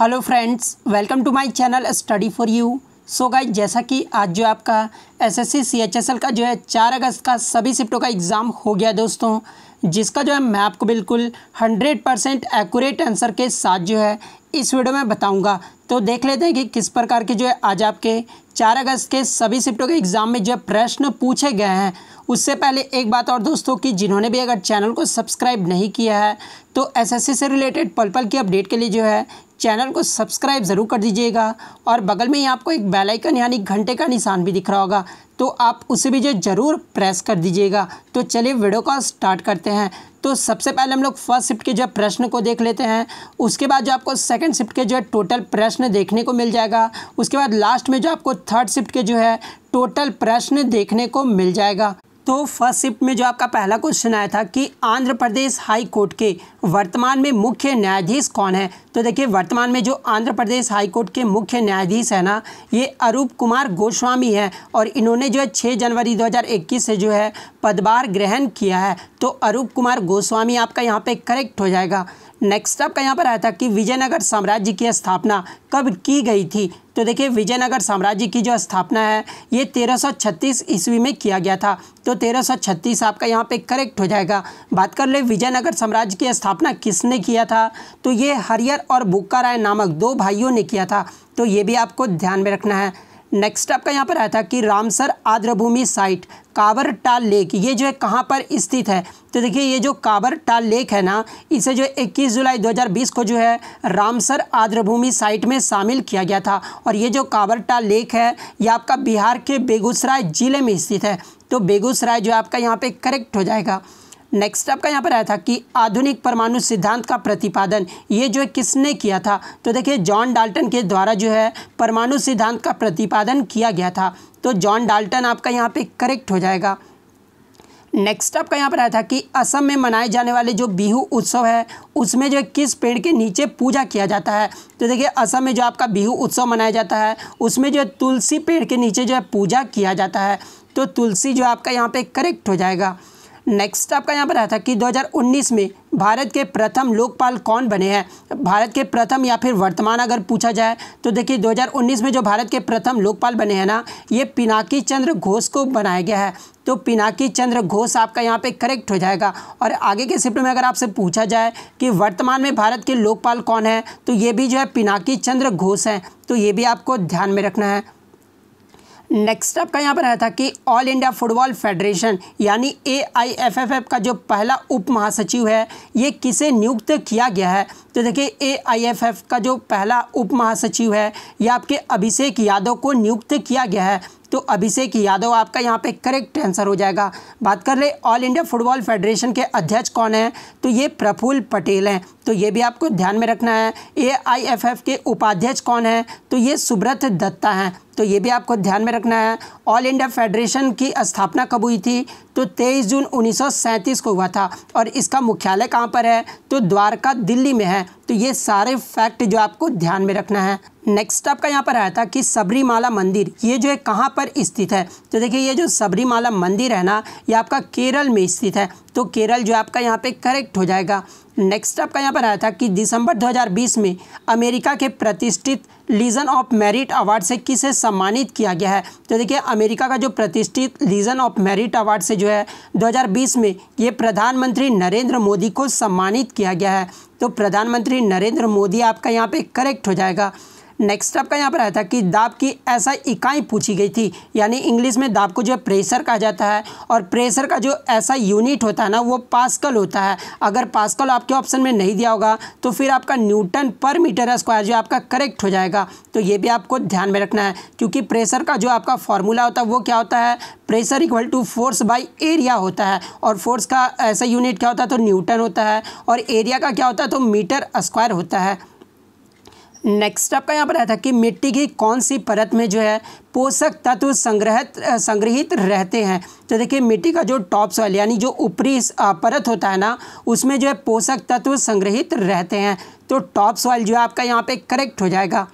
hello friends welcome to my channel study for you so guys जैसा कि आज जो आपका एसएससी सीएचएसएल का जो है चार अगस्त का सभी शिफ्टों का एग्ज़ाम हो गया दोस्तों जिसका जो है मैं आपको बिल्कुल हंड्रेड परसेंट एक्यूरेट आंसर के साथ जो है इस वीडियो में बताऊंगा तो देख लेते हैं कि किस प्रकार के जो है आज आपके चार अगस्त के सभी शिफ्टों के एग्ज़ाम में जो प्रश्न पूछे गए हैं उससे पहले एक बात और दोस्तों कि जिन्होंने भी अगर चैनल को सब्सक्राइब नहीं किया है तो एसएससी से रिलेटेड पल पल की अपडेट के लिए जो है चैनल को सब्सक्राइब ज़रूर कर दीजिएगा और बगल में ही आपको एक बेल आइकन यानी घंटे का निशान भी दिख रहा होगा तो आप उसे भी जो ज़रूर प्रेस कर दीजिएगा तो चलिए वीडियो का स्टार्ट करते हैं तो सबसे पहले हम लोग फर्स्ट शिफ्ट के जो प्रश्न को देख लेते हैं उसके बाद जो आपको सेकंड शिफ्ट के जो है टोटल प्रश्न देखने को मिल जाएगा उसके बाद लास्ट में जो आपको थर्ड शिफ्ट के जो है टोटल प्रश्न देखने को मिल जाएगा तो फर्स्ट शिफ्ट में जो आपका पहला क्वेश्चन आया था कि आंध्र प्रदेश हाई कोर्ट के वर्तमान में मुख्य न्यायाधीश कौन है तो देखिए वर्तमान में जो आंध्र प्रदेश हाई कोर्ट के मुख्य न्यायाधीश है ना ये अरूप कुमार गोस्वामी हैं और इन्होंने जो है छः जनवरी 2021 से जो है पदभार ग्रहण किया है तो अरूप कुमार गोस्वामी आपका यहाँ पर करेक्ट हो जाएगा नेक्स्ट आपका यहाँ पर आया था कि विजयनगर साम्राज्य की स्थापना कब की गई थी तो देखिए विजयनगर साम्राज्य की जो स्थापना है ये 1336 ईस्वी में किया गया था तो 1336 आपका यहाँ पे करेक्ट हो जाएगा बात कर ले विजयनगर साम्राज्य की स्थापना किसने किया था तो ये हरियर और बुक्का राय नामक दो भाइयों ने किया था तो ये भी आपको ध्यान में रखना है नेक्स्ट आपका यहाँ पर आया था कि रामसर आद्रभूमि साइट टाल लेक ये जो है कहाँ पर स्थित है तो देखिए ये जो टाल लेक है ना इसे जो 21 जुलाई 2020 को जो है रामसर आद्रभूमि साइट में शामिल किया गया था और ये जो टाल लेक है ये आपका बिहार के बेगूसराय ज़िले में स्थित है तो बेगूसराय जो है आपका यहाँ पर करेक्ट हो जाएगा नेक्स्ट आपका यहाँ पर आया था कि आधुनिक परमाणु सिद्धांत का प्रतिपादन ये जो है किसने किया था तो देखिए जॉन डाल्टन के द्वारा जो है परमाणु सिद्धांत का प्रतिपादन किया गया था तो जॉन डाल्टन आपका यहाँ पे करेक्ट हो जाएगा नेक्स्ट आपका यहाँ पर आया था कि असम में मनाए जाने वाले जो बिहू उत्सव है उसमें जो है किस पेड़ के नीचे पूजा किया जाता है तो देखिए असम में जो आपका बिहू उत्सव मनाया जाता है उसमें जो है तुलसी पेड़ के नीचे जो है पूजा किया जाता है तो तुलसी जो आपका यहाँ पे करेक्ट हो जाएगा नेक्स्ट आपका यहाँ पर आया था कि 2019 में भारत के प्रथम लोकपाल कौन बने हैं भारत के प्रथम या फिर वर्तमान अगर पूछा जाए तो देखिए 2019 में जो भारत के प्रथम लोकपाल बने हैं ना ये पिनाकी चंद्र घोष को बनाया गया है तो पिनाकी चंद्र घोष आपका यहाँ पे करेक्ट हो जाएगा और आगे के शिफ्ट में अगर आपसे पूछा जाए कि वर्तमान में भारत के लोकपाल कौन है तो ये भी जो है पिनाकी चंद्र घोष हैं तो ये भी आपको ध्यान में रखना है नेक्स्ट आपका यहाँ पर आया था कि ऑल इंडिया फुटबॉल फेडरेशन यानी A I F F F का जो पहला उप महासचिव है ये किसे नियुक्त किया गया है तो देखिए ए आई एफ एफ का जो पहला उप महासचिव है ये आपके अभिषेक यादव को नियुक्त किया गया है तो अभिषेक यादव आपका यहाँ पे करेक्ट आंसर हो जाएगा बात कर ले ऑल इंडिया फुटबॉल फेडरेशन के अध्यक्ष कौन हैं तो ये प्रफुल्ल पटेल हैं तो ये भी आपको ध्यान में रखना है ए के उपाध्यक्ष कौन हैं तो ये सुब्रत दत्ता हैं तो ये भी आपको ध्यान में रखना है ऑल इंडिया फेडरेशन की स्थापना कब हुई थी तो 23 जून 1937 को हुआ था और इसका मुख्यालय कहाँ पर है तो द्वारका दिल्ली में है तो ये सारे फैक्ट जो आपको ध्यान में रखना है नेक्स्ट आपका यहाँ पर आया था कि सबरीमाला मंदिर ये जो है कहाँ पर स्थित है तो देखिए ये जो सबरीमाला मंदिर है ना ये आपका केरल में स्थित है तो केरल जो आपका यहाँ पे करेक्ट हो जाएगा नेक्स्ट आपका यहाँ पर आया था कि दिसंबर 2020 में अमेरिका के प्रतिष्ठित लीजन ऑफ मेरिट अवार्ड से किसे सम्मानित किया गया है तो देखिए अमेरिका का जो प्रतिष्ठित लीजन ऑफ मेरिट अवार्ड से जो है 2020 में ये प्रधानमंत्री नरेंद्र मोदी को सम्मानित किया गया है तो प्रधानमंत्री नरेंद्र मोदी आपका यहाँ पे करेक्ट हो जाएगा नेक्स्ट आपका यहाँ पर आया था कि दाब की ऐसा इकाई पूछी गई थी यानी इंग्लिश में दाब को जो है प्रेशर कहा जाता है और प्रेशर का जो ऐसा यूनिट होता है ना वो पास्कल होता है अगर पास्कल आपके ऑप्शन में नहीं दिया होगा तो फिर आपका न्यूटन पर मीटर स्क्वायर जो आपका करेक्ट हो जाएगा तो ये भी आपको ध्यान में रखना है क्योंकि प्रेशर का जो आपका फॉर्मूला होता है वो क्या होता है pressure equal to force by area होता है और फोर्स का ऐसा यूनिट क्या होता है तो न्यूटन होता है और एरिया का क्या होता है तो मीटर स्क्वायर होता है नेक्स्ट आपका यहाँ पर आया था कि मिट्टी की कौन सी परत में जो है पोषक तत्व संग्रहित संग्रहित रहते हैं तो देखिए मिट्टी का जो टॉप सॉइल यानी जो ऊपरी परत होता है ना उसमें जो है पोषक तत्व संग्रहित रहते हैं तो टॉप सॉइल जो है आपका यहाँ पे करेक्ट हो जाएगा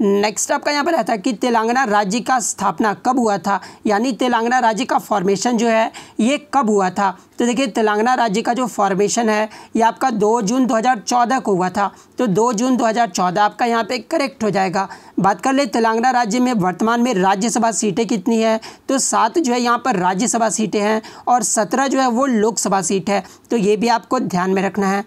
नेक्स्ट आपका यहाँ पर रहता है कि तेलंगाना राज्य का स्थापना कब हुआ था यानी तेलंगाना राज्य का फॉर्मेशन जो है ये कब हुआ था तो देखिए तेलंगाना राज्य का जो फॉर्मेशन है ये आपका 2 जून 2014 को हुआ था तो 2 जून 2014 आपका यहाँ पे करेक्ट हो जाएगा बात कर ले तेलंगाना राज्य में वर्तमान में राज्यसभा सीटें कितनी है तो सात जो है यहाँ पर राज्यसभा सीटें हैं और सत्रह जो है वो लोकसभा सीट है तो ये भी आपको ध्यान में रखना है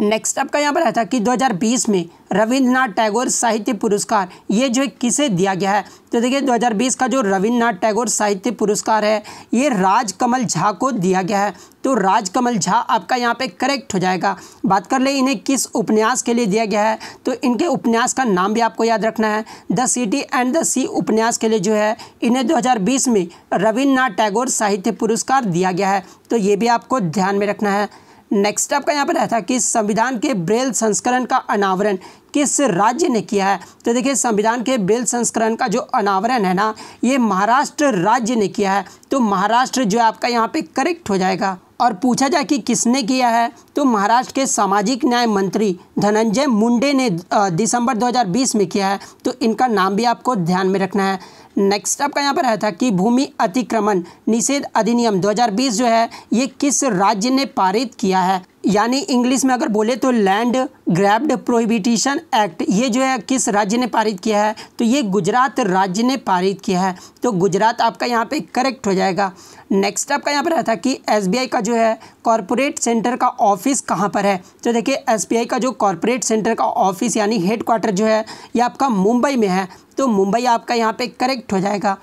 नेक्स्ट आपका यहाँ पर आया था कि 2020 में रविंद्रनाथ टैगोर साहित्य पुरस्कार ये जो है किसे दिया गया है तो देखिए 2020 का जो रविंद्रनाथ टैगोर साहित्य पुरस्कार है ये राजकमल झा को दिया गया है तो राजकमल झा आपका यहाँ पे करेक्ट हो जाएगा बात कर ले इन्हें किस उपन्यास के लिए दिया गया है तो इनके उपन्यास का नाम भी आपको याद रखना है the city and the sea उपन्यास के लिए जो है इन्हें दो में रविन्द्रनाथ टैगोर साहित्य पुरस्कार दिया गया है तो ये भी आपको ध्यान में रखना है नेक्स्ट आपका यहाँ पर रहता है कि संविधान के ब्रेल संस्करण का अनावरण किस राज्य ने किया है तो देखिए संविधान के ब्रेल संस्करण का जो अनावरण है ना ये महाराष्ट्र राज्य ने किया है तो महाराष्ट्र जो आपका यहाँ पे करेक्ट हो जाएगा और पूछा जाए कि किसने किया है तो महाराष्ट्र के सामाजिक न्याय मंत्री धनंजय मुंडे ने दिसंबर 2020 में किया है तो इनका नाम भी आपको ध्यान में रखना है नेक्स्ट आपका यहाँ पर आया था कि भूमि अतिक्रमण निषेध अधिनियम 2020 जो है ये किस राज्य ने पारित किया है यानी इंग्लिश में अगर बोले तो लैंड ग्रैब्ड प्रोहिबिटिशन एक्ट ये जो है किस राज्य ने पारित किया है तो ये गुजरात राज्य ने पारित किया है तो गुजरात आपका यहाँ पे करेक्ट हो जाएगा नेक्स्ट आपका यहाँ पर रहता है कि एसबीआई का जो है कॉरपोरेट सेंटर का ऑफिस कहाँ पर है तो देखिए एस का जो कॉरपोरेट सेंटर का ऑफिस यानी हेडक्वार्टर जो है ये आपका मुंबई में है तो मुंबई आपका यहाँ पर करेक्ट हो जाएगा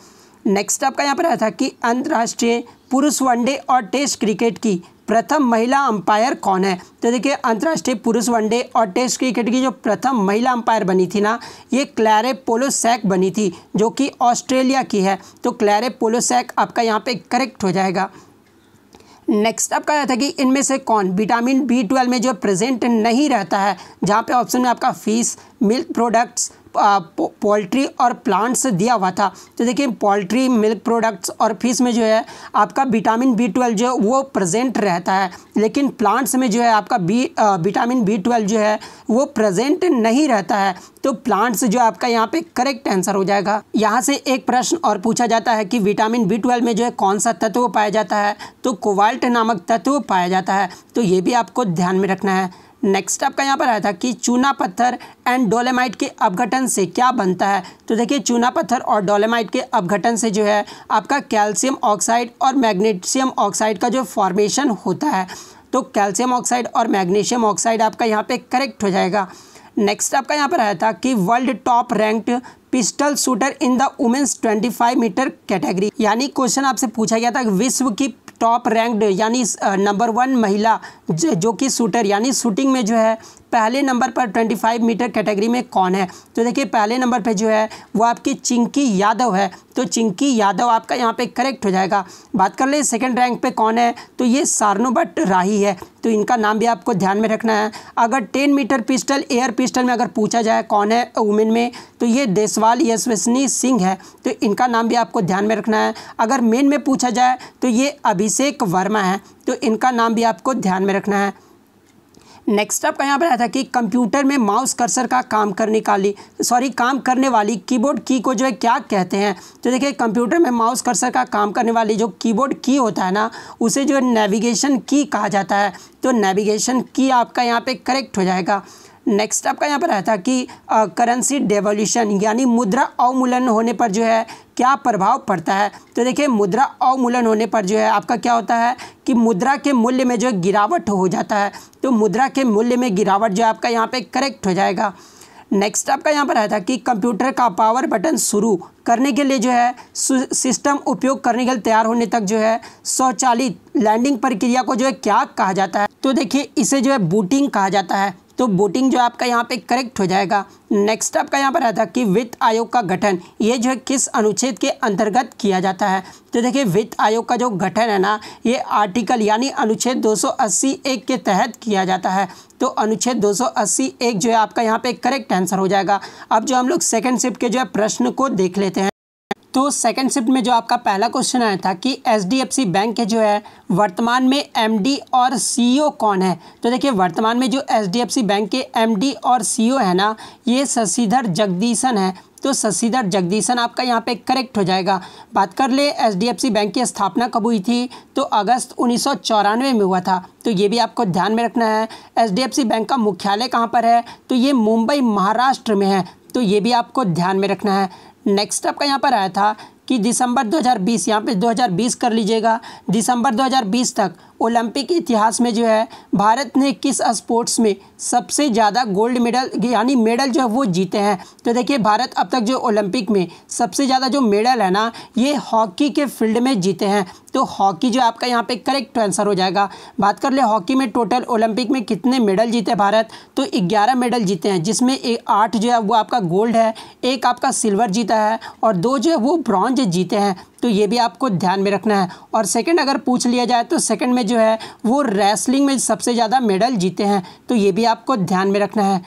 नेक्स्ट आपका यहाँ पर रहता है कि अंतर्राष्ट्रीय पुरुष वनडे और टेस्ट क्रिकेट की प्रथम महिला अंपायर कौन है तो देखिए अंतर्राष्ट्रीय पुरुष वनडे और टेस्ट क्रिकेट की जो प्रथम महिला अंपायर बनी थी ना ये क्लैरे पोलोसैक बनी थी जो कि ऑस्ट्रेलिया की है तो क्लैरे पोलोसैक आपका यहाँ पे करेक्ट हो जाएगा नेक्स्ट कहा जाता था कि इनमें से कौन विटामिन बी ट्वेल्व में जो प्रेजेंट नहीं रहता है जहाँ पे ऑप्शन में आपका फिश मिल्क प्रोडक्ट्स पोल्ट्री और प्लांट्स दिया हुआ था तो देखिए पोल्ट्री मिल्क प्रोडक्ट्स और फिश में जो है आपका विटामिन बी ट्वेल्व जो है वो प्रेजेंट रहता है लेकिन प्लांट्स में जो है आपका बी विटामिन बी ट्वेल्व जो है वो प्रेजेंट नहीं रहता है तो प्लांट्स जो आपका यहाँ पे करेक्ट आंसर हो जाएगा यहाँ से एक प्रश्न और पूछा जाता है कि विटामिन बी ट्वेल्व में जो है कौन सा तत्व पाया जाता है तो कोवाल्ट नामक तत्व पाया जाता है तो ये भी आपको ध्यान में रखना है नेक्स्ट आपका यहाँ पर आया था कि चूना पत्थर एंड डोलेमाइट के अपघटन से क्या बनता है तो देखिए चूना पत्थर और डोलेमाइट के अपघटन से जो है आपका कैल्शियम ऑक्साइड और मैग्नीशियम ऑक्साइड का जो फॉर्मेशन होता है तो कैल्शियम ऑक्साइड और मैग्नीशियम ऑक्साइड आपका यहाँ पे करेक्ट हो जाएगा नेक्स्ट आपका यहाँ पर आया था कि world top ranked pistol shooter in the women's 25 metre category यानी क्वेश्चन आपसे पूछा गया था विश्व की टॉप रैंक्ड यानी नंबर वन महिला जो कि शूटर यानी शूटिंग में जो है पहले नंबर पर 25 मीटर कैटेगरी में कौन है तो देखिए पहले नंबर पे जो है वो आपकी चिंकी यादव है तो चिंकी यादव आपका यहाँ पे करेक्ट हो जाएगा बात कर ले सेकेंड रैंक पे कौन है तो ये सारनोबट राही है तो इनका नाम भी आपको ध्यान में रखना है अगर ten metre pistol air pistol में अगर पूछा जाए कौन है वुमेन में तो ये देसवाल यशवशनी सिंह है तो इनका नाम भी आपको ध्यान में रखना है अगर मेन में पूछा जाए तो ये अभिषेक वर्मा है तो इनका नाम भी आपको ध्यान में रखना है नेक्स्ट आपका यहाँ पर आया था कि कंप्यूटर में माउस कर्सर का काम करने वाली सॉरी काम करने वाली कीबोर्ड की को जो है क्या कहते हैं तो देखिए कंप्यूटर में माउस कर्सर का काम करने वाली जो कीबोर्ड की होता है ना उसे जो है नेविगेशन की कहा जाता है तो नेविगेशन की आपका यहाँ पे करेक्ट हो जाएगा नेक्स्ट आपका यहाँ पर आया था कि करेंसी डेवोल्यूशन यानी मुद्रा अवमूलन होने पर जो है क्या प्रभाव पड़ता है तो देखिए मुद्रा अवमूलन होने पर जो है आपका क्या होता है कि मुद्रा के मूल्य में जो गिरावट हो जाता है तो मुद्रा के मूल्य में गिरावट जो है आपका यहाँ पर करेक्ट हो जाएगा नेक्स्ट आपका यहाँ पर आया था कि कंप्यूटर का पावर बटन शुरू करने के लिए जो है सिस्टम उपयोग करने के लिए तैयार होने तक जो है स्वचालित लैंडिंग प्रक्रिया को जो है क्या कहा जाता है तो देखिए इसे जो है बूटिंग कहा जाता है तो वोटिंग जो आपका यहाँ पे करेक्ट हो जाएगा नेक्स्ट आपका यहाँ पर था कि वित्त आयोग का गठन ये जो है किस अनुच्छेद के अंतर्गत किया जाता है तो देखिए वित्त आयोग का जो गठन है ना ये आर्टिकल यानी अनुच्छेद 280 एक के तहत किया जाता है तो अनुच्छेद 280 एक जो है आपका यहाँ पे करेक्ट आंसर हो जाएगा अब जो हम लोग सेकेंड शिफ्ट के जो है प्रश्न को देख लेते हैं तो सेकंड शिफ्ट में जो आपका पहला क्वेश्चन आया था कि सी बैंक जो है वर्तमान में एमडी और सीईओ e कौन है तो देखिए वर्तमान में जो सी बैंक के एमडी और सीईओ e है ना ये शशिधर जगदीशन है तो शशिधर जगदीशन आपका यहाँ पे करेक्ट हो जाएगा बात कर ले सी बैंक की स्थापना कब हुई थी तो अगस्त उन्नीस में हुआ था तो ये भी आपको ध्यान में रखना है सी बैंक का मुख्यालय कहाँ पर है तो ये मुंबई महाराष्ट्र में है तो ये भी आपको ध्यान में रखना है नेक्स्ट आपका यहाँ पर आया था कि दिसंबर 2020 यहाँ पर दो कर लीजिएगा दिसंबर 2020 तक ओलंपिक इतिहास में जो है भारत ने किस स्पोर्ट्स में सबसे ज़्यादा गोल्ड मेडल यानी मेडल जो है वो जीते हैं तो देखिए भारत अब तक जो ओलंपिक में सबसे ज़्यादा जो मेडल है ना ये हॉकी के फील्ड में जीते हैं तो हॉकी जो आपका यहाँ पे करेक्ट आंसर हो जाएगा बात कर ले हॉकी में टोटल ओलंपिक में कितने मेडल जीते भारत तो ग्यारह मेडल जीते हैं जिसमें आठ जो है वो आपका गोल्ड है एक आपका सिल्वर जीता है और दो जो है वो ब्रॉन्ज जीते हैं तो ये भी आपको ध्यान में रखना है और सेकंड अगर पूछ लिया जाए तो सेकंड में जो है वो रेसलिंग में सबसे ज़्यादा मेडल जीते हैं तो ये भी आपको ध्यान में रखना है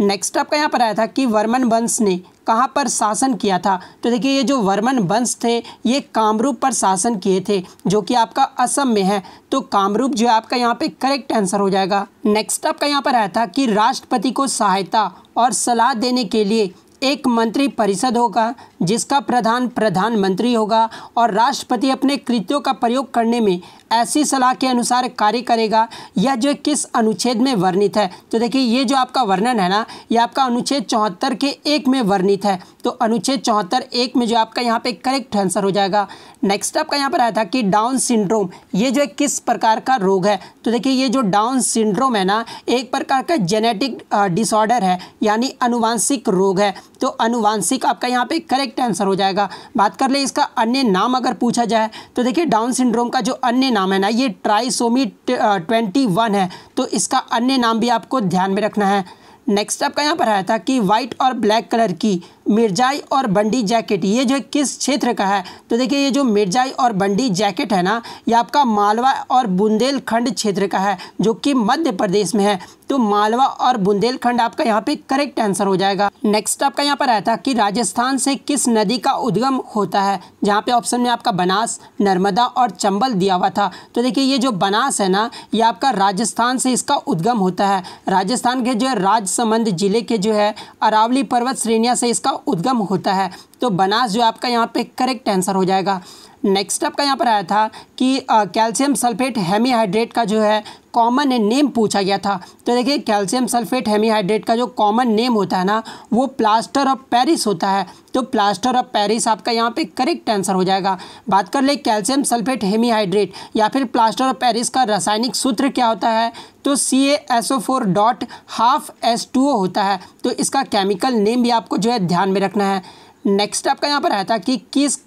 नेक्स्ट आपका यहाँ पर आया था कि वर्मन वंश ने कहाँ पर शासन किया था तो देखिए ये जो वर्मन वंश थे ये कामरूप पर शासन किए थे जो कि आपका असम में है तो कामरूप जो है आपका यहाँ पे करेक्ट आंसर हो जाएगा नेक्स्ट आपका यहाँ पर आया था कि राष्ट्रपति को सहायता और सलाह देने के लिए एक मंत्री परिषद होगा जिसका प्रधान प्रधानमंत्री होगा और राष्ट्रपति अपने कृत्यों का प्रयोग करने में ऐसी सलाह के अनुसार कार्य करेगा यह जो किस अनुच्छेद में वर्णित है तो देखिए ये जो आपका वर्णन है ना ये आपका अनुच्छेद चौहत्तर के एक में वर्णित है तो अनुच्छेद चौहत्तर एक में जो आपका यहाँ पे करेक्ट आंसर हो जाएगा नेक्स्ट आपका यहाँ पर आया था कि डाउन सिंड्रोम ये जो है किस प्रकार का रोग है तो देखिए ये जो डाउन सिंड्रोम है ना एक प्रकार का जेनेटिक डिसऑर्डर है यानी अनुवांशिक रोग है तो अनुवांशिक आपका यहाँ पे करेक्ट करेक्ट आंसर हो जाएगा बात कर ले इसका अन्य नाम अगर पूछा जाए तो देखिए डाउन सिंड्रोम का जो अन्य नाम है ना ये ट्राइसोमी ट्वेंटी वन है तो इसका अन्य नाम भी आपको ध्यान में रखना है नेक्स्ट आपका यहाँ पर आया था कि वाइट और ब्लैक कलर की मिर्जाई और बंडी जैकेट ये जो किस क्षेत्र का है तो देखिए ये जो मिर्जाई और बंडी जैकेट है ना ये आपका मालवा और बुंदेलखंड क्षेत्र का है जो कि मध्य प्रदेश में है तो मालवा और बुंदेलखंड आपका यहाँ पे करेक्ट आंसर हो जाएगा नेक्स्ट आपका यहाँ पर आया था कि राजस्थान से किस नदी का उद्गम होता है जहाँ पे ऑप्शन में आपका बनास नर्मदा और चंबल दिया हुआ था तो देखिए ये जो बनास है ना ये आपका राजस्थान से इसका उद्गम होता है राजस्थान के जो राजसमंद जिले के जो है अरावली पर्वत श्रेणिया से इसका उद्गम होता है तो बनास जो आपका यहाँ पे करेक्ट आंसर हो जाएगा नेक्स्ट आपका यहाँ पर आया था कि कैल्शियम सल्फेट हेमीहाइड्रेट का जो है कॉमन नेम पूछा गया था तो देखिए कैल्शियम सल्फेट हेमीहाइड्रेट का जो कॉमन नेम होता है ना वो प्लास्टर ऑफ पेरिस होता है तो प्लास्टर ऑफ पेरिस आपका यहाँ पे करेक्ट आंसर हो जाएगा बात कर ले कैल्शियम सल्फेट हेमीहाइड्रेट या फिर प्लास्टर ऑफ पेरिस का रासायनिक सूत्र क्या होता है तो C S O four dot half S two O होता है तो इसका केमिकल नेम भी आपको जो है ध्यान में रखना है नेक्स्ट आपका यहाँ पर आया था कि किस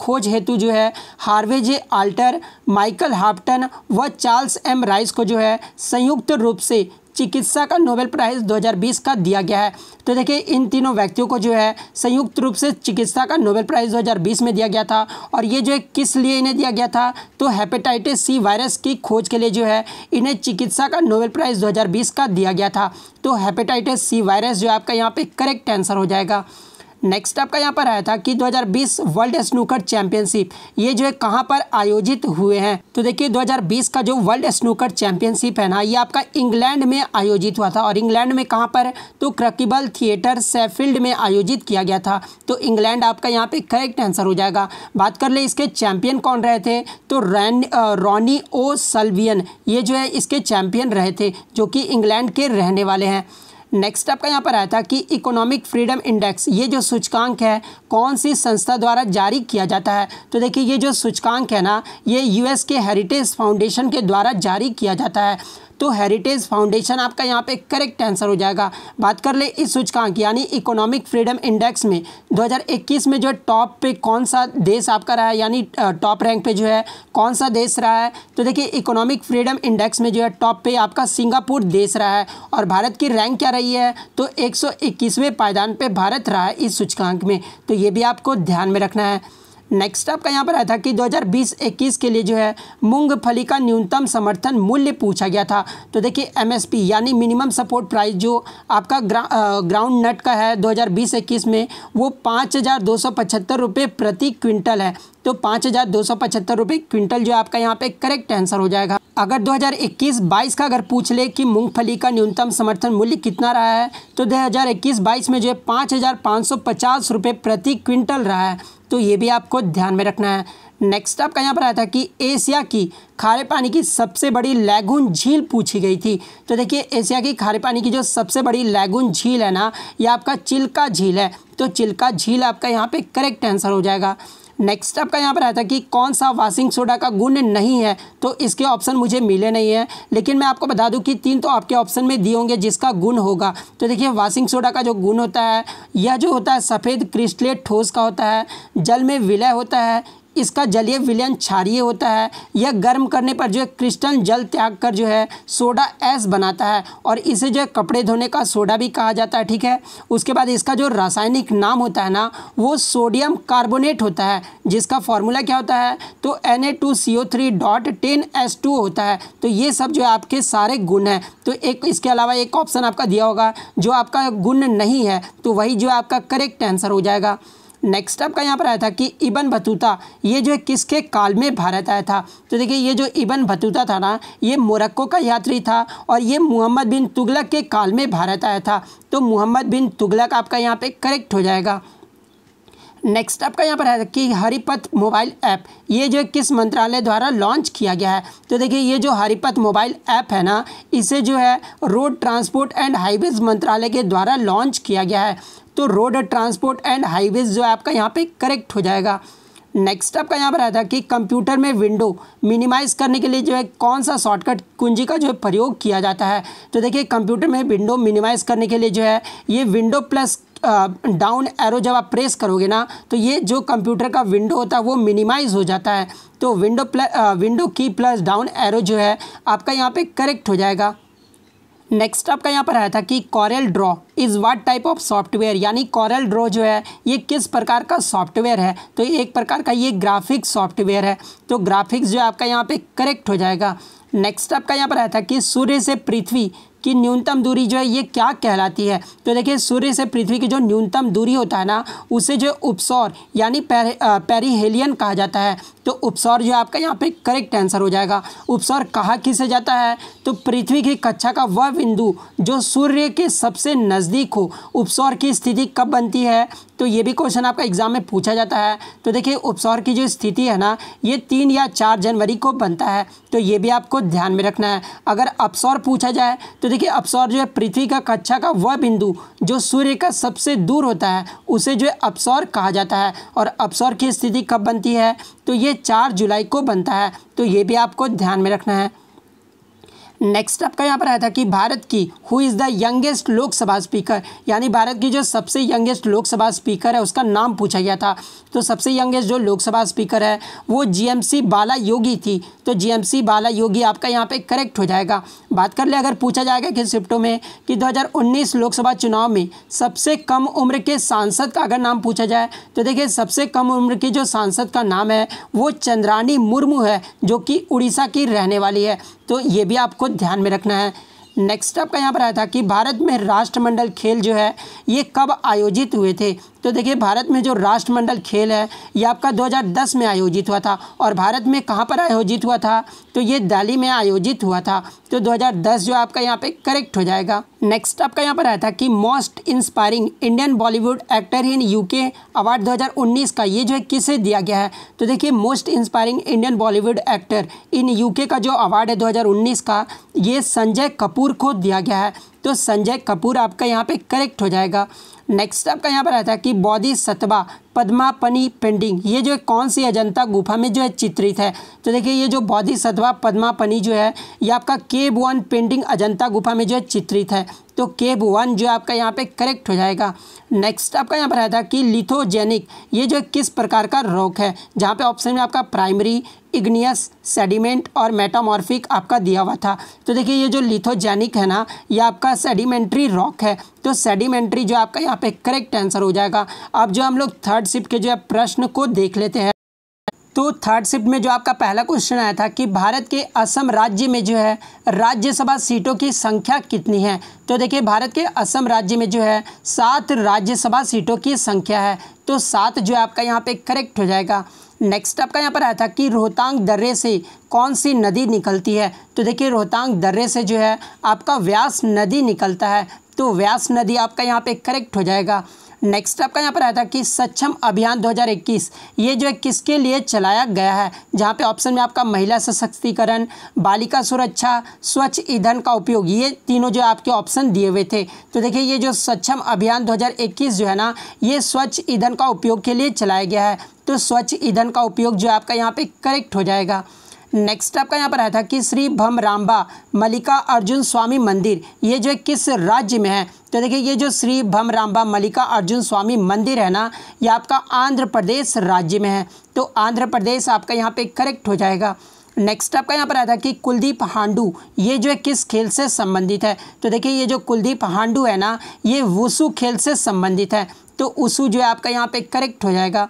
खोज हेतु जो है Harvey J Alter Michael Houghton व चार्ल्स एम राइस को जो है संयुक्त रूप से चिकित्सा का नोबेल प्राइज़ 2020 का दिया गया है तो देखिए इन तीनों व्यक्तियों को जो है संयुक्त रूप से चिकित्सा का नोबेल प्राइज़ 2020 में दिया गया था और ये जो है किस लिए इन्हें दिया गया था तो हेपेटाइटिस सी वायरस की खोज के लिए जो है इन्हें चिकित्सा का नोबेल प्राइज़ 2020 का दिया गया था तो हेपेटाइटिस सी वायरस जो आपका यहाँ पर करेक्ट आंसर हो जाएगा नेक्स्ट आपका यहाँ पर आया था कि 2020 वर्ल्ड स्नूकर चैंपियनशिप ये जो है कहाँ पर आयोजित हुए हैं तो देखिए 2020 का जो वर्ल्ड स्नूकर चैंपियनशिप है ना ये आपका इंग्लैंड में आयोजित हुआ था और इंग्लैंड में कहाँ पर तो क्रकिबल थिएटर सेफील्ड में आयोजित किया गया था तो इंग्लैंड आपका यहाँ पे करेक्ट आंसर हो जाएगा बात कर ले इसके चैंपियन कौन रहे थे तो रैन रॉनी ओ सल्वियन ये जो है इसके चैंपियन रहे थे जो कि इंग्लैंड के रहने वाले हैं नेक्स्ट आपका यहाँ पर आया था कि इकोनॉमिक फ्रीडम इंडेक्स ये जो सूचकांक है कौन सी संस्था द्वारा जारी किया जाता है तो देखिए ये जो सूचकांक है ना ये यूएस के हेरिटेज फाउंडेशन के द्वारा जारी किया जाता है तो हेरिटेज फाउंडेशन आपका यहाँ पे करेक्ट आंसर हो जाएगा बात कर ले इस सूचकांक यानी इकोनॉमिक फ्रीडम इंडेक्स में 2021 में जो है टॉप पे कौन सा देश आपका रहा है यानी टॉप रैंक पे जो है कौन सा देश रहा है तो देखिए इकोनॉमिक फ्रीडम इंडेक्स में जो है टॉप पे आपका सिंगापुर देश रहा है और भारत की रैंक क्या रही है तो एक पायदान पर भारत रहा है इस सूचकांक में तो ये भी आपको ध्यान में रखना है नेक्स्ट आपका यहाँ पर आया था कि 2020-21 के लिए जो है मूंगफली का न्यूनतम समर्थन मूल्य पूछा गया था तो देखिए एमएसपी यानी मिनिमम सपोर्ट प्राइस जो आपका ग्रा, ग्राउंड नट का है 2020-21 में वो पाँच हज़ार प्रति क्विंटल है तो पाँच हज़ार दो सौ पचहत्तर रुपये क्विंटल जो आपका यहाँ पे करेक्ट आंसर हो जाएगा अगर 2021-22 का अगर पूछ ले कि मूंगफली का न्यूनतम समर्थन मूल्य कितना रहा है तो 2021-22 में जो है पाँच हज़ार पाँच सौ पचास रुपये प्रति क्विंटल रहा है तो ये भी आपको ध्यान में रखना है नेक्स्ट आपका यहाँ पर आया था कि एशिया की खारे पानी की सबसे बड़ी लैगून झील पूछी गई थी तो देखिए एशिया की खारे पानी की जो सबसे बड़ी लैगून झील है ना ये आपका चिल्का झील है तो चिल्का झील आपका यहाँ पे करेक्ट आंसर हो जाएगा नेक्स्ट आपका यहाँ पर आया था कि कौन सा वाशिंग सोडा का गुण नहीं है तो इसके ऑप्शन मुझे मिले नहीं हैं लेकिन मैं आपको बता दूँ कि तीन तो आपके ऑप्शन में दिए होंगे जिसका गुण होगा तो देखिए वाशिंग सोडा का जो गुण होता है यह जो होता है सफ़ेद क्रिस्टलेट ठोस का होता है जल में विलय होता है इसका जलीय विलयन क्षारीय होता है यह गर्म करने पर जो है क्रिस्टल जल त्याग कर जो है सोडा एस बनाता है और इसे जो है कपड़े धोने का सोडा भी कहा जाता है ठीक है उसके बाद इसका जो रासायनिक नाम होता है ना वो सोडियम कार्बोनेट होता है जिसका फॉर्मूला क्या होता है तो N A two C O three dot ten S two होता है तो ये सब जो है आपके सारे गुण हैं तो एक इसके अलावा एक ऑप्शन आपका दिया होगा जो आपका गुण नहीं है तो वही जो आपका करेक्ट आंसर हो जाएगा नेक्स्ट आपका यहाँ पर आया था कि इबन बतूता ये जो है किसके काल में भारत आया था तो देखिए ये जो इबन बतूता था ना ये मोरक्को का यात्री था और ये मोहम्मद बिन तुगलक के काल में भारत आया था तो मोहम्मद बिन तुगलक आपका यहाँ पे करेक्ट हो जाएगा नेक्स्ट आपका यहाँ पर है कि हरिपथ मोबाइल ऐप ये जो किस मंत्रालय द्वारा लॉन्च किया गया है तो देखिए ये जो हरिपथ मोबाइल ऐप है ना इसे जो है रोड ट्रांसपोर्ट एंड हाईवेज मंत्रालय के द्वारा लॉन्च किया गया है तो रोड ट्रांसपोर्ट एंड हाईवेज जो है आपका यहाँ पे करेक्ट हो जाएगा नेक्स्ट आपका यहाँ पर आया था कि कंप्यूटर में विंडो मिनिमाइज करने के लिए जो है कौन सा शॉर्टकट कुंजी का जो है प्रयोग किया जाता है तो देखिए कंप्यूटर में विंडो मिनिमाइज करने के लिए जो है ये विंडो प्लस डाउन एरो जब आप प्रेस करोगे ना तो ये जो कंप्यूटर का विंडो होता है वो मिनिमाइज हो जाता है तो विंडो प्लस विंडो की प्लस डाउन एरो जो है आपका यहाँ पे करेक्ट हो जाएगा नेक्स्ट आपका यहाँ पर आया था कि Corel draw is what type of software यानी कॉरल ड्रॉ जो है ये किस प्रकार का सॉफ्टवेयर है तो एक प्रकार का ये ग्राफिक सॉफ्टवेयर है तो ग्राफिक्स जो है आपका यहाँ पे करेक्ट हो जाएगा नेक्स्ट आपका यहाँ पर आया था कि सूर्य से पृथ्वी कि न्यूनतम दूरी जो है ये क्या कहलाती है तो देखिए सूर्य से पृथ्वी की जो न्यूनतम दूरी होता है ना उसे जो उपसौर यानी पैर, पेरीहेलियन कहा जाता है तो उपसौर जो आपका यहाँ पे करेक्ट आंसर हो जाएगा उपसौर कहाँ किसे जाता है तो पृथ्वी की कक्षा का वह बिंदु जो सूर्य के सबसे नज़दीक हो उपसौर की स्थिति कब बनती है तो ये भी क्वेश्चन आपका एग्जाम में पूछा जाता है तो देखिए उपसौर की जो स्थिति है ना ये तीन या चार जनवरी को बनता है तो ये भी आपको ध्यान में रखना है अगर अपसौर पूछा जाए तो देखिए अपसौर जो है पृथ्वी का कक्षा का वह बिंदु जो सूर्य का सबसे दूर होता है उसे जो है अपसौर कहा जाता है और अपसौर की स्थिति कब बनती है तो ये चार जुलाई को बनता है तो ये भी आपको ध्यान में रखना है नेक्स्ट आपका यहाँ पर आया था कि भारत की who is the youngest Lok Sabha speaker यानी भारत की जो सबसे यंगेस्ट लोकसभा स्पीकर है उसका नाम पूछा गया था तो सबसे यंगेस्ट जो लोकसभा स्पीकर है वो जीएमसी बाला योगी थी तो जीएमसी बाला योगी आपका यहाँ पे करेक्ट हो जाएगा बात कर ले अगर पूछा जाएगा कि शिफ्टों में कि दो लोकसभा चुनाव में सबसे कम उम्र के सांसद का अगर नाम पूछा जाए तो देखिए सबसे कम उम्र के जो सांसद का नाम है वो चंद्रानी मुर्मू है जो कि उड़ीसा की रहने वाली है तो ये भी आपको ध्यान में रखना है नेक्स्ट आपका यहाँ पर आया था कि भारत में राष्ट्रमंडल खेल जो है ये कब आयोजित हुए थे तो देखिए भारत में जो राष्ट्रमंडल खेल है ये आपका 2010 में आयोजित हुआ था और भारत में कहाँ पर आयोजित हुआ था तो ये दिल्ली में आयोजित हुआ था तो 2010 जो आपका यहाँ पे करेक्ट हो जाएगा नेक्स्ट आपका यहाँ पर आया था कि most inspiring Indian Bollywood actor in UK award 2019 का ये जो है किसे दिया गया है तो देखिए most inspiring Indian Bollywood actor in UK का जो अवार्ड है 2019 का ये संजय कपूर को दिया गया है तो संजय कपूर आपका यहाँ पे करेक्ट हो जाएगा नेक्स्ट आपका यहाँ पर आता है कि बौद्धि सतवा पद्मापनी पेंडिंग ये जो है कौन सी अजंता गुफा में जो है चित्रित है तो देखिए ये जो सदवा पद्मापनी जो है ये आपका केब वन पेंडिंग अजंता गुफा में जो है चित्रित है तो केब वन जो आपका यहाँ पे करेक्ट हो जाएगा नेक्स्ट आपका यहाँ पर आया था कि लिथोजेनिक ये जो किस प्रकार का रॉक है जहाँ पे ऑप्शन में आपका प्राइमरी इग्नियस सेडिमेंट और मेटामॉर्फिक आपका दिया हुआ था तो देखिए ये जो लिथोजेनिक है ना ये आपका सेडिमेंट्री रॉक है तो सेडिमेंट्री जो आपका यहाँ पे करेक्ट आंसर हो जाएगा अब जो हम लोग थर्ड थर्ड शिफ्ट के जो है प्रश्न को देख लेते हैं तो थर्ड शिफ्ट में जो आपका पहला क्वेश्चन आया था कि भारत के असम राज्य में जो है राज्यसभा सीटों की संख्या कितनी है तो देखिए भारत के असम राज्य में जो है सात राज्यसभा सीटों की संख्या है तो सात जो है आपका यहाँ पे करेक्ट हो जाएगा नेक्स्ट आपका यहाँ पर आया था कि रोहतांग दर्रे से कौन सी नदी निकलती है तो देखिए रोहतांग दर्रे से जो है आपका व्यास नदी निकलता है तो व्यास नदी आपका यहाँ पे करेक्ट हो जाएगा नेक्स्ट आपका यहाँ पर आया था कि सक्षम अभियान 2021 ये जो है किसके लिए चलाया गया है जहाँ पे ऑप्शन में आपका महिला सशक्तिकरण बालिका सुरक्षा स्वच्छ ईंधन का उपयोग ये तीनों जो आपके ऑप्शन दिए हुए थे तो देखिए ये जो सक्षम अभियान 2021 जो है ना ये स्वच्छ ईंधन का उपयोग के लिए चलाया गया है तो स्वच्छ ईंधन का उपयोग जो आपका यहाँ पर करेक्ट हो जाएगा नेक्स्ट आपका यहाँ पर आया था कि श्री भम रामबा मल्लिका अर्जुन स्वामी मंदिर ये जो है किस राज्य में है तो देखिए ये जो श्री भम रामबा मल्लिका अर्जुन स्वामी मंदिर है ना ये आपका आंध्र प्रदेश राज्य में है तो आंध्र प्रदेश आपका यहाँ पे करेक्ट हो जाएगा नेक्स्ट आपका यहाँ पर आया था कि कुलदीप हांडू ये जो है किस खेल से संबंधित है तो देखिए ये जो कुलदीप हांडू है ना ये वुसू खेल से संबंधित है तो उसू जो है आपका यहाँ पे करेक्ट हो जाएगा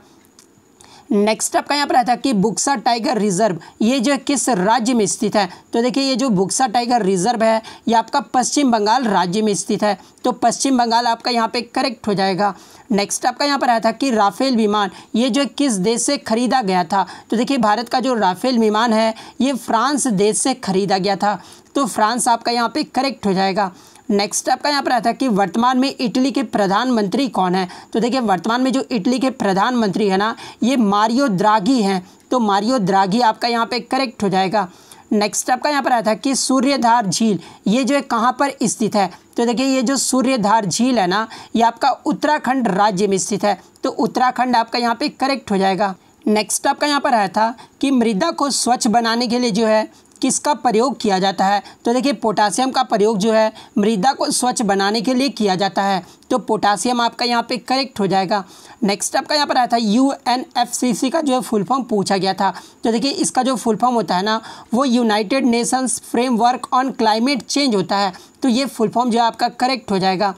नेक्स्ट आपका यहाँ पर आया था कि बुक्सा टाइगर रिजर्व ये जो किस राज्य में स्थित है तो देखिए ये जो बुक्सा टाइगर रिजर्व है ये आपका पश्चिम बंगाल राज्य में स्थित है तो पश्चिम बंगाल आपका यहाँ पे करेक्ट हो जाएगा नेक्स्ट आपका यहाँ पर आया था कि राफेल विमान ये जो किस देश से खरीदा गया था तो देखिए भारत का जो राफेल विमान है ये फ्रांस देश से खरीदा गया था तो फ्रांस आपका यहाँ पे करेक्ट हो जाएगा नेक्स्ट आपका का यहाँ पर आता है कि वर्तमान में इटली के प्रधानमंत्री कौन है तो देखिए वर्तमान में जो इटली के प्रधानमंत्री है ना ये मारियो द्रागी हैं तो मारियो द्रागी आपका यहाँ पे करेक्ट हो जाएगा नेक्स्ट आपका का यहाँ पर आया था कि सूर्यधार झील ये जो है कहाँ पर स्थित है तो देखिए ये जो सूर्यधार झील है ना ये आपका उत्तराखंड राज्य में स्थित है तो उत्तराखंड आपका यहाँ पे करेक्ट हो जाएगा नेक्स्ट आपका यहाँ पर आया था कि मृदा को स्वच्छ बनाने के लिए जो है किसका प्रयोग किया जाता है तो देखिए पोटासियम का प्रयोग जो है मृदा को स्वच्छ बनाने के लिए किया जाता है तो पोटासियम आपका यहाँ पे करेक्ट हो जाएगा नेक्स्ट आपका यहाँ पर आया था U N F C C का जो है फुल फॉर्म पूछा गया था तो देखिए इसका जो फुल फॉर्म होता है ना वो United Nations framework on climate change होता है तो ये फुल फॉर्म जो है आपका करेक्ट हो जाएगा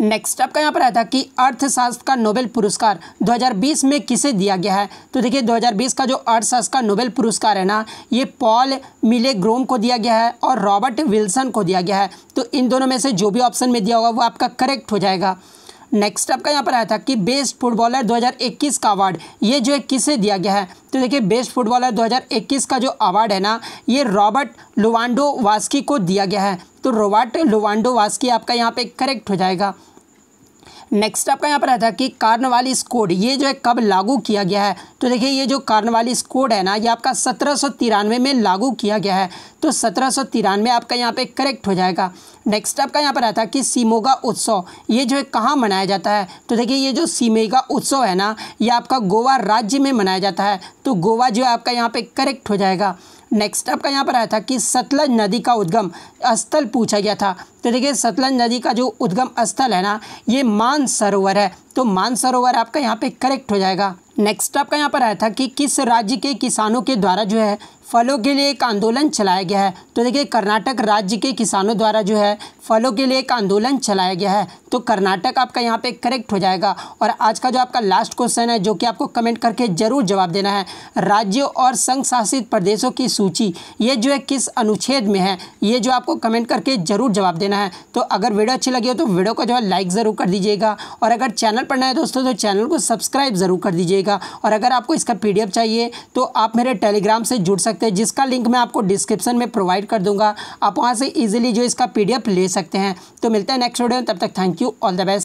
नेक्स्ट आपका यहाँ पर आया था कि अर्थशास्त्र का नोबेल पुरस्कार 2020 में किसे दिया गया है तो देखिए 2020 का जो अर्थशास्त्र का नोबेल पुरस्कार है ना ये पॉल मिले ग्रोम को दिया गया है और रॉबर्ट विल्सन को दिया गया है तो इन दोनों में से जो भी ऑप्शन में दिया होगा वो आपका करेक्ट हो जाएगा नेक्स्ट आपका यहाँ पर आया था कि बेस्ट फुटबॉलर 2021 का अवार्ड ये जो है किसे दिया गया है तो देखिए बेस्ट फुटबॉलर 2021 का जो अवार्ड है ना ये रॉबर्ट लुवांडो वास्की को दिया गया है तो रॉबर्ट लुवांडो वास्की आपका यहाँ पे करेक्ट हो जाएगा नेक्स्ट आपका यहाँ पर आता है कि कार्नवालिस कोड ये जो है कब लागू किया गया है तो देखिए ये जो कार्नवालिस कोड है ना ये आपका सत्रह में लागू किया गया है तो सत्रह आपका यहाँ पे करेक्ट हो जाएगा नेक्स्ट आपका यहाँ पर रहता है कि सीमोगा उत्सव ये जो है कहाँ मनाया जाता है तो देखिए ये जो सीमेगा उत्सव है ना ये आपका गोवा राज्य में मनाया जाता है तो गोवा जो है आपका यहाँ पर करेक्ट हो जाएगा नेक्स्ट आपका यहाँ पर आया था कि सतलज नदी का उद्गम स्थल पूछा गया था तो देखिए सतलज नदी का जो उद्गम स्थल है ना ये मानसरोवर है तो मानसरोवर आपका यहाँ पे करेक्ट हो जाएगा नेक्स्ट आपका यहाँ पर आया था कि किस राज्य के किसानों के द्वारा जो है फलों के लिए एक आंदोलन चलाया गया है तो देखिए कर्नाटक राज्य के किसानों द्वारा जो है फलों के लिए एक आंदोलन चलाया गया है तो कर्नाटक आपका यहाँ पे करेक्ट हो जाएगा और आज का जो आपका लास्ट क्वेश्चन है जो कि आपको कमेंट करके ज़रूर जवाब देना है राज्यों और संघ शासित प्रदेशों की सूची ये जो है किस अनुच्छेद में है ये जो आपको कमेंट करके ज़रूर जवाब देना है तो अगर वीडियो अच्छी लगी हो तो वीडियो को जो है लाइक ज़रूर कर दीजिएगा और अगर चैनल पर नए दोस्तों तो चैनल को सब्सक्राइब ज़रूर कर दीजिएगा जाएगा और अगर आपको इसका पी चाहिए तो आप मेरे टेलीग्राम से जुड़ सकते हैं जिसका लिंक मैं आपको डिस्क्रिप्शन में प्रोवाइड कर दूँगा आप वहाँ से ईजिली जो इसका पी ले सकते हैं तो मिलते हैं नेक्स्ट वीडियो तब तक thank you all the best